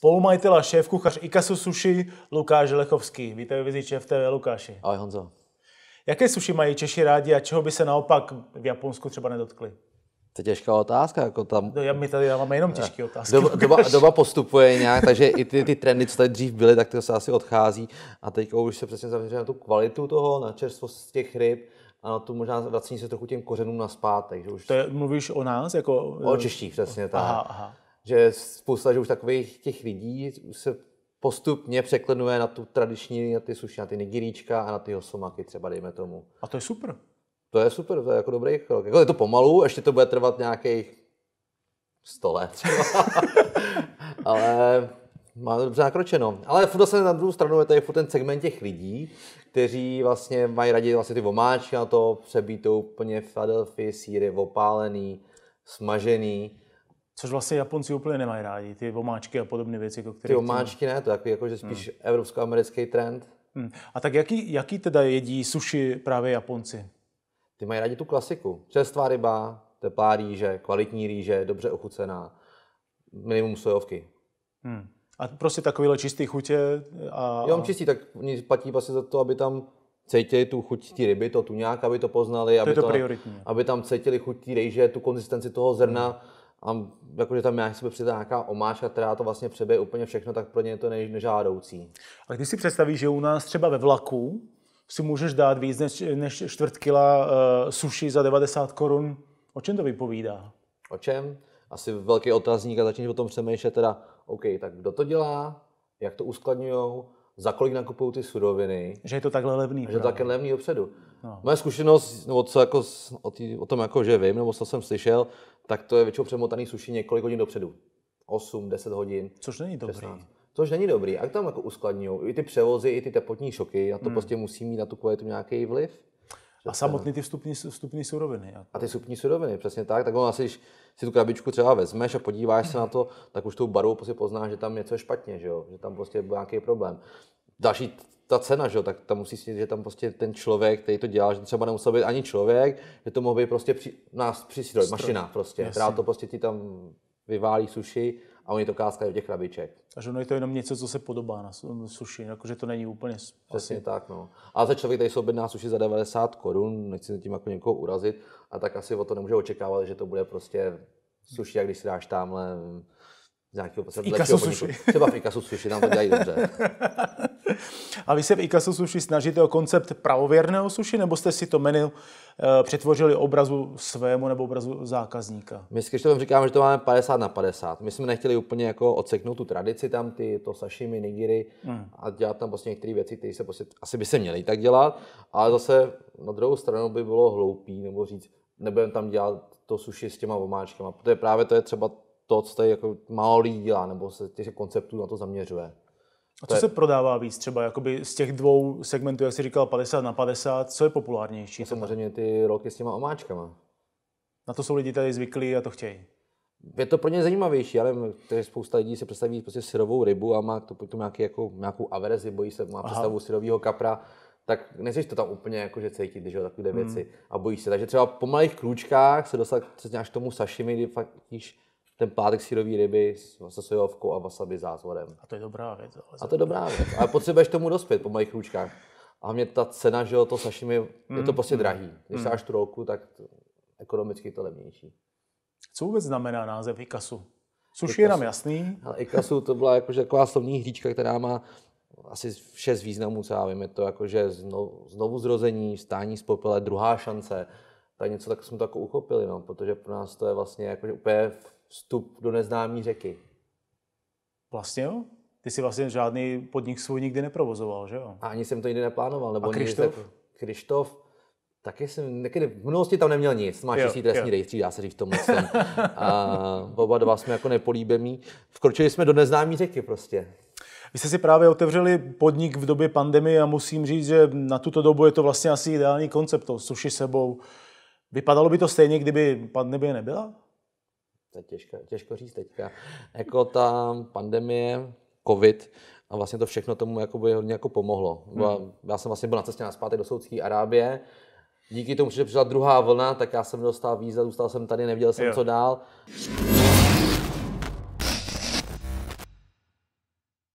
Spolumajitel a šéf kuchař Ikasu Sushi Lukáš Lechovský. Vítej vizi v TV Lukáši. Ahoj Honzo. Jaké sushi mají Češi rádi a čeho by se naopak v Japonsku třeba nedotkli? To je těžká otázka. Jako tam... No, já, my tady máme jenom těžké eh, otázky. Doba, doba, doba, postupuje nějak, takže i ty, ty trendy, co tady dřív byly, tak to se asi odchází. A teď už se přesně zaměřuje na tu kvalitu toho, na čerstvost těch ryb a na tu možná vracení se trochu těm kořenům naspátek. Že už... To je, mluvíš o nás? Jako... O Češtích, přesně. Tak. Aha, aha že spousta že už takových těch lidí se postupně překlenuje na tu tradiční, na ty suši, na ty nigiríčka a na ty osomaky třeba, dejme tomu. A to je super. To je super, to je jako dobrý krok. Jako je to pomalu, ještě to bude trvat nějakých 100 let třeba. Ale má to dobře nakročeno. Ale furt zase na druhou stranu je tady furt ten segment těch lidí, kteří vlastně mají raději vlastně ty vomáčky na to přebítou úplně Philadelphia síry, opálený, smažený Což vlastně Japonci úplně nemají rádi, ty omáčky a podobné věci. Jako které ty omáčky ne, to je jako, že spíš hmm. evropsko-americký trend. Hmm. A tak jaký, jaký teda jedí sushi právě Japonci? Ty mají rádi tu klasiku. Čerstvá ryba, teplá rýže, kvalitní rýže, dobře ochucená, minimum sojovky. Hmm. A prostě takovýhle čistý chutě? A, jo, čistý, tak platí vlastně za to, aby tam cítili tu chuť té ryby, to tu nějak, aby to poznali, to aby, to, to prioritní. aby tam cítili chuť té rýže, tu konzistenci toho zrna. Hmm a jakože tam nějak sebe přijde nějaká omáčka, která to vlastně přebije úplně všechno, tak pro ně je to nežádoucí. A když si představíš, že u nás třeba ve vlaku si můžeš dát víc než, než čtvrt kila uh, suši za 90 korun, o čem to vypovídá? O čem? Asi velký otazník a začneš o tom přemýšlet teda, OK, tak kdo to dělá, jak to uskladňujou, za kolik nakupují ty suroviny. Že je to takhle levný. Že je to takhle levný dopředu. No. Moje zkušenost, nebo co jako, o, tý, o, tom, jako, že vím, nebo co jsem slyšel, tak to je většinou přemotaný suši několik hodin dopředu. 8, 10 hodin. Což není dobrý. 16. Což není dobrý. A tam jako uskladňují. I ty převozy, i ty teplotní šoky, a to hmm. prostě musí mít na tu kvalitu nějaký vliv. A samotný ty vstupní, vstupní suroviny. A ty vstupní suroviny, přesně tak. Tak ono asi, když si tu krabičku třeba vezmeš a podíváš se na to, tak už tou barvou prostě poznáš, že tam něco je špatně, že, jo? že tam prostě byl nějaký problém. Další ta cena, že jo, tak tam musí snít, že tam prostě ten člověk, který to dělá, že třeba nemusel být ani člověk, že to mohl být prostě při, nás přístroj, mašina prostě, která to prostě ti tam vyválí suši a oni to káskají v těch krabiček. Takže ono je to jenom něco, co se podobá na suši, jakože to není úplně... Přesně asi... tak, no. A za člověk tady se objedná suši za 90 korun, nechci tím jako někoho urazit, a tak asi o to nemůže očekávat, že to bude prostě suši, jak když si dáš tamhle z nějakého z lepšího sushi. Třeba v Ikasu Sushi, nám to dělají dobře. A vy se v Ikasu Sushi snažíte o koncept pravověrného sushi, nebo jste si to menu e, přetvořili obrazu svému nebo obrazu zákazníka? My s Krištofem říkáme, že to máme 50 na 50. My jsme nechtěli úplně jako odseknout tu tradici tam, ty, to sashimi, nigiri hmm. a dělat tam prostě některé věci, které se prostě, asi by se měly tak dělat, ale zase na druhou stranu by bylo hloupý nebo říct, nebudeme tam dělat to suši s těma vomáčkama, protože právě to je třeba to, co tady jako málo lidí dělá, nebo se těch konceptů na to zaměřuje. A co se prodává víc třeba jakoby z těch dvou segmentů, jak jsi říkal, 50 na 50, co je populárnější? Samozřejmě ty roky s těma omáčkama. Na to jsou lidi tady zvyklí a to chtějí. Je to pro ně zajímavější, ale spousta lidí si představí prostě syrovou rybu a má to potom nějaký, jako, nějakou averezi, bojí se, má Aha. představu syrového kapra, tak nechceš to tam úplně jako, že cítit, že jo, takové hmm. věci a bojíš se. Takže třeba po malých klučkách se dostat přesně až k tomu sashimi, kdy fakt když ten pátek sírový ryby se sojovkou a wasabi zázvorem. A to je dobrá věc. Ale a to je dobrá věc. A potřebuješ tomu dospět po mojich ručkách. A mě ta cena, že jo, to sashimi, mm. je to mm, prostě mm. drahý. Když mm. tu roku, tak to, ekonomicky to levnější. Co vůbec znamená název Ikasu? Sushi je nám jasný. Ale Ikasu to byla jakože taková slovní hříčka, která má asi šest významů, co já vím. Je to jakože znovu zrození, stání z popele, druhá šance. Tak něco tak jsme to jako uchopili, no, protože pro nás to je vlastně jakože úplně vstup do neznámé řeky. Vlastně jo. Ty si vlastně žádný podnik svůj nikdy neprovozoval, že jo? A ani jsem to nikdy neplánoval. Nebo A Krištof? Nikdy, Krištof, taky jsem, někdy, v minulosti tam neměl nic, má šestý trestní rejstří, dá se říct tomu. A oba dva jsme jako nepolíbení. Vkročili jsme do neznámé řeky prostě. Vy jste si právě otevřeli podnik v době pandemie a musím říct, že na tuto dobu je to vlastně asi ideální koncept, to suši sebou. Vypadalo by to stejně, kdyby pandemie nebyla? to je těžko, těžko říct teďka, jako ta pandemie, covid a vlastně to všechno tomu jakoby hodně jako pomohlo. hmm. Já jsem vlastně byl na cestě na zpátek do Saudské Arábie, díky tomu, že přišla druhá vlna, tak já jsem dostal víza, zůstal jsem tady, nevěděl jsem, jo. co dál.